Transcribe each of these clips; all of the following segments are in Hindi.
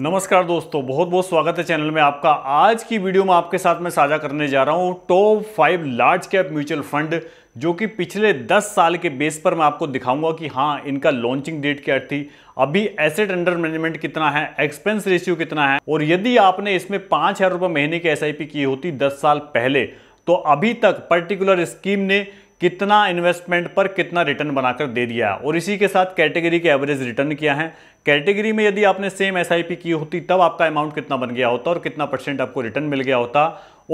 नमस्कार दोस्तों बहुत बहुत स्वागत है चैनल में आपका आज की वीडियो में आपके साथ मैं साझा करने जा रहा हूं top five large cap mutual fund जो कि पिछले 10 साल के बेस पर मैं आपको दिखाऊंगा कि हाँ इनका लॉन्चिंग डेट क्या थी अभी एसेट अंडर मैनेजमेंट कितना है एक्सपेंस रेशियो कितना है और यदि आपने इसमें पाँच हज़ार महीने की एस की होती दस साल पहले तो अभी तक पर्टिकुलर स्कीम ने कितना इन्वेस्टमेंट पर कितना रिटर्न बनाकर दे दिया है और इसी के साथ कैटेगरी के एवरेज रिटर्न किया है कैटेगरी में यदि आपने सेम एस की होती तब आपका अमाउंट कितना बन गया होता और कितना परसेंट आपको रिटर्न मिल गया होता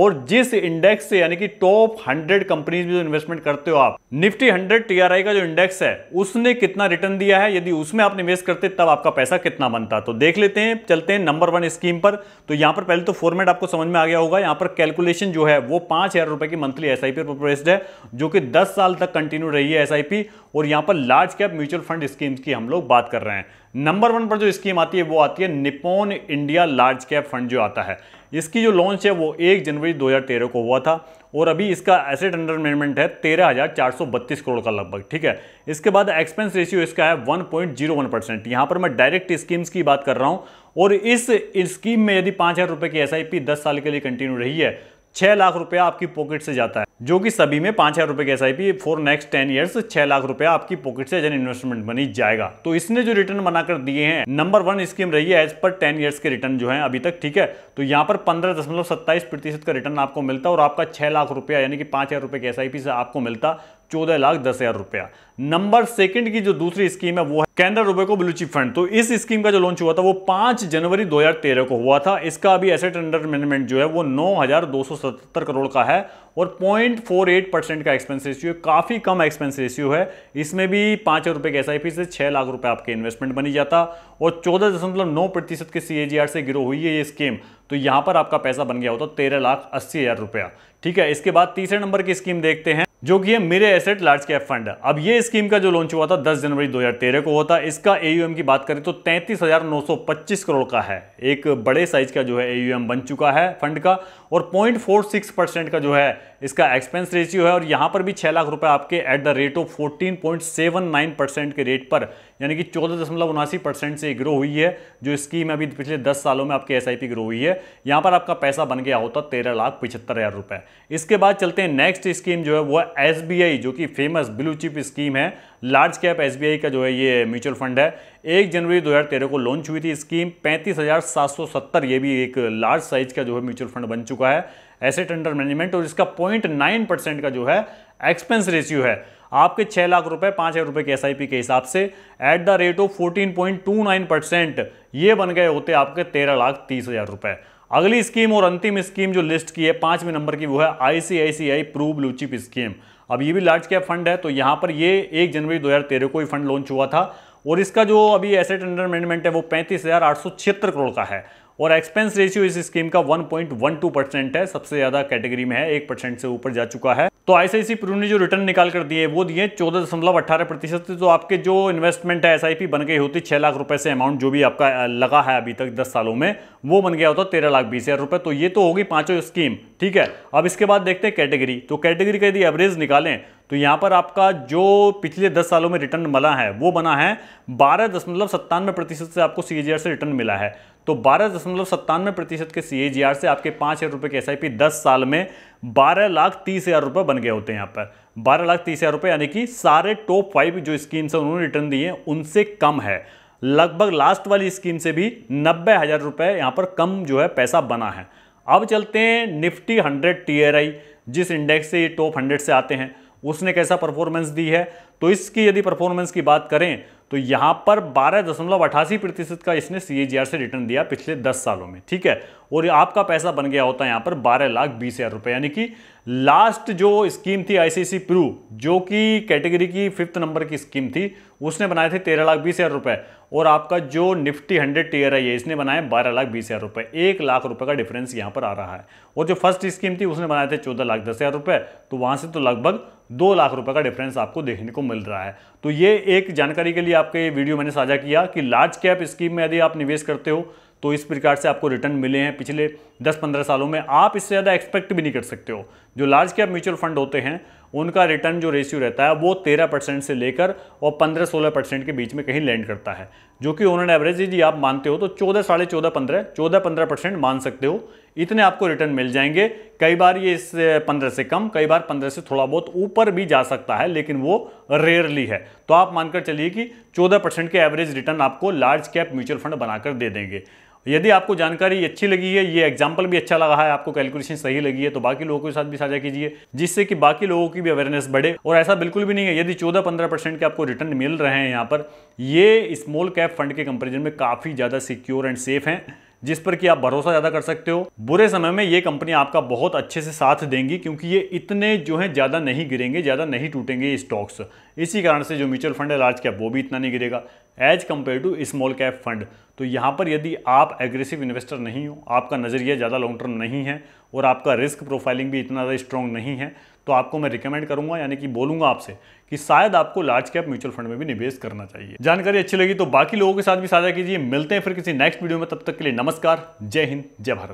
और जिस इंडेक्स से यानी कि टॉप 100 कंपनीज में जो इन्वेस्टमेंट करते हो आप निफ्टी 100 टीआरआई का जो इंडेक्स है उसने कितना रिटर्न दिया है यदि उसमें आप निवेश करते तब आपका पैसा कितना बनता तो देख लेते हैं चलते हैं नंबर वन स्कीम पर तो यहां पर पहले तो फॉर्मेट आपको समझ में आ गया होगा यहां पर कैलकुलेशन जो है वो पांच हजार रुपए की मंथली एस आई है जो कि दस साल तक कंटिन्यू रही है एस और यहां पर large cap mutual fund schemes की हम लोग बात कर रहे हैं नंबर नंबर वन पर जो स्कीम आती है वो आती है Nippon India large cap fund जो आता है इसकी जो लॉन्च है वो एक जनवरी 2013 को हुआ था और अभी इसका एसेट अंडर मैनेजमेंट है तेरह हज़ार चार सौ बत्तीस करोड़ का लगभग ठीक है इसके बाद एक्सपेंस रेशियो इसका है one point zero one percent यहाँ पर मैं डायरेक्ट स्कीम्स की बात कर रहा हूँ और इस स्कीम में यदि पाँच हज़ार रुपये की एस आई दस साल के लिए कंटिन्यू रही है छह लाख रुपया आपकी पॉकेट से जाता है जो कि सभी में पांच हजार रुपए की S I P for next ten years छह लाख रुपया आपकी पॉकेट से एज एन इन्वेस्टमेंट बनी जाएगा तो इसने जो रिटर्न बनाकर दिए हैं नंबर वन स्कीम रही है एज पर टेन ईयर्स के रिटर्न जो है अभी तक ठीक है तो यहाँ पर पंद्रह दशमलव सत्ताईस प्रतिशत का रिटर्न आपको मिलता है और आपका छह लाख रुपया यानी कि पांच हजार रुपए की एस आई पी से आपको मिलता चौदह लाख दस हजार रुपया नंबर सेकंड की जो दूसरी स्कीम है वो है केंद्र रुपए को ब्लूचिप फंड तो इस स्कीम का जो लॉन्च हुआ था वो पांच जनवरी 2013 को हुआ था इसका अभी एसेट अंडर मैनेजमेंट जो है वो 9,277 करोड़ का है और 0.48 परसेंट का एक्सपेंस रेशियो काफी कम एक्सपेंस रेशियो है इसमें भी पांच रुपए के एस से छह लाख रुपए आपके इन्वेस्टमेंट बनी जाता और चौदह दशमलव नौ प्रतिशत के सी से गिरो हुई है ये स्कीम तो यहां पर आपका पैसा बन गया होता तेरह लाख अस्सी हजार रुपया ठीक है इसके बाद तीसरे नंबर की स्कीम देखते हैं जो कि है मेरे एसेट लार्ज कैप फंड है अब ये स्कीम का जो लॉन्च हुआ था 10 जनवरी 2013 को होता है इसका एयूएम की बात करें तो 33,925 करोड़ का है एक बड़े साइज का जो है एयूएम बन चुका है फंड का और 0.46 परसेंट का जो है इसका एक्सपेंस रेशियो है और यहाँ पर भी छः लाख रुपए आपके at the rate of fourteen percent के रेट पर यानी कि चौदह दशमलव उनासी परसेंट से ग्रो हुई है जो स्कीम अभी पिछले दस सालों में आपकी एस ग्रो हुई है यहाँ पर आपका पैसा बन गया होता तेरह लाख पिछहत्तर हज़ार रुपये इसके बाद चलते हैं नेक्स्ट स्कीम जो है वो एस जो कि फेमस ब्लू चिप स्कीम है लार्ज कैप एस का जो है ये म्यूचुअल फंड है एक जनवरी 2013 को लॉन्च हुई थी स्कीम 35,770 ये भी एक लार्ज साइज का जो है म्यूचुअल फंड बन चुका है एसेट अंडर मैनेजमेंट और इसका पॉइंट नाइन परसेंट का जो है एक्सपेंस रेशियो है आपके छः लाख रुपए पाँच हज़ार रुपये के एस के हिसाब से at the rate of fourteen point two nine percent ये बन गए होते आपके तेरह लाख तीस हज़ार रुपये अगली स्कीम और अंतिम स्कीम जो लिस्ट की है पांचवें नंबर की वो है ICICI Pru blue chip scheme अब ये भी लार्ज कैप फंड है तो यहां पर ये एक जनवरी 2013 को ही फंड लॉन्च हुआ था और इसका जो अभी एसेट अंडर मैनेजमेंट है वो पैंतीस करोड़ का है और एक्सपेंस रेशियो इस स्कीम का 1.12 परसेंट है सबसे ज्यादा कैटेगरी में है एक परसेंट से ऊपर जा चुका है तो आईसीआईसी प्रू ने जो रिटर्न निकाल कर दिए वो दिए चौदह दशमलव अट्ठारह प्रतिशत तो आपके जो इन्वेस्टमेंट है एसआईपी बन गई होती छह लाख रुपए से अमाउंट जो भी आपका लगा है अभी तक दस सालों में वो बन गया होता तेरह लाख बीस हजार रुपए तो ये तो होगी पांचों स्कीम ठीक है अब इसके बाद देखते हैं कैटेगरी तो कैटेगरी का यदि एवरेज निकालें तो यहां पर आपका जो पिछले दस सालों में रिटर्न मिला है वो बना है बारह दशमलव सत्तानवे प्रतिशत से आपको सी से रिटर्न मिला है तो बारह दशमलव सत्तानवे प्रतिशत के सी से आपके पाँच हज़ार रुपये के एस आई पी दस साल में बारह लाख तीस हज़ार रुपये बन गए होते हैं यहाँ पर बारह लाख तीस हज़ार रुपये यानी कि सारे टॉप फाइव जो स्कीम से उन्होंने रिटर्न दिए हैं उनसे कम है लगभग लास्ट वाली स्कीम से भी नब्बे हज़ार रुपये यहाँ पर कम जो है पैसा बना है अब चलते हैं निफ्टी हंड्रेड टी जिस इंडेक्स से ये टॉप हंड्रेड से आते हैं उसने कैसा परफॉर्मेंस दी है तो इसकी यदि परफॉर्मेंस की बात करें तो यहां पर बारह दशमलव अठासी प्रतिशत का इसने सी से रिटर्न दिया पिछले दस सालों में ठीक है और आपका पैसा बन गया होता है यहाँ पर बारह लाख बीस हज़ार रुपये यानी कि लास्ट जो स्कीम थी आईसीसी प्रू जो कि कैटेगरी की फिफ्थ नंबर की स्कीम थी उसने बनाए थे तेरह लाख बीस हज़ार रुपये और आपका जो निफ्टी हंड्रेड टीयर है ये इसने बनाए बारह लाख बीस हज़ार रुपये एक लाख रुपये का डिफरेंस यहाँ पर आ रहा है और जो फर्स्ट स्कीम थी उसने बनाए थे चौदह लाख दस हज़ार रुपये तो वहाँ से तो लगभग दो लाख रुपये का डिफरेंस आपको देखने को मिल रहा है तो ये एक जानकारी के लिए आपके ये वीडियो मैंने साझा किया कि लार्ज कैप स्कीम में यदि आप निवेश करते हो तो इस प्रकार से आपको रिटर्न मिले हैं पिछले 10-15 सालों में आप इससे ज़्यादा एक्सपेक्ट भी नहीं कर सकते हो जो लार्ज कैप म्यूचुअल फंड होते हैं उनका रिटर्न जो रेशियो रहता है वो 13 परसेंट से लेकर और 15-16 परसेंट के बीच में कहीं लैंड करता है जो कि ओनर एवरेज यदि आप मानते हो तो चौदह साढ़े चौदह पंद्रह चौदह पंद्रह परसेंट मान सकते हो इतने आपको रिटर्न मिल जाएंगे कई बार ये इस पंद्रह से कम कई बार पंद्रह से थोड़ा बहुत ऊपर भी जा सकता है लेकिन वो रेयरली है तो आप मानकर चलिए कि चौदह परसेंट के एवरेज रिटर्न आपको लार्ज कैप म्यूचुअल फंड बनाकर दे देंगे यदि आपको जानकारी अच्छी लगी है ये एग्जाम्पल भी अच्छा लगा है आपको कैलकुलेशन सही लगी है तो बाकी लोगों के साथ भी साझा कीजिए जिससे कि बाकी लोगों की भी अवेयरनेस बढ़े और ऐसा बिल्कुल भी नहीं है यदि चौदह पंद्रह परसेंट के आपको रिटर्न मिल रहे हैं यहाँ पर ये स्मॉल कैप फंड के कंपेरिजन में काफ़ी ज़्यादा सिक्योर एंड सेफ हैं जिस पर कि आप भरोसा ज़्यादा कर सकते हो बुरे समय में ये कंपनी आपका बहुत अच्छे से साथ देंगी क्योंकि ये इतने जो है ज़्यादा नहीं गिरेंगे ज़्यादा नहीं टूटेंगे स्टॉक्स इसी कारण से जो म्यूचुअल फंड है लार्ज कैप वो भी इतना नहीं गिरेगा as compare to small cap fund तो यहाँ पर यदि आप एग्रेसिव इन्वेस्टर नहीं हो आपका नज़रिया ज़्यादा लॉन्ग टर्म नहीं है और आपका रिस्क प्रोफाइलिंग भी इतना ज़्यादा स्ट्रॉन्ग नहीं है तो आपको मैं रिकमेंड करूंगा यानी कि बोलूंगा आपसे कि शायद आपको लार्ज कैप म्यूचुअल फंड में भी निवेश करना चाहिए जानकारी अच्छी लगी तो बाकी लोगों के साथ भी साझा कीजिए मिलते हैं फिर किसी नेक्स्ट वीडियो में तब तक के लिए नमस्कार जय हिंद जय भारत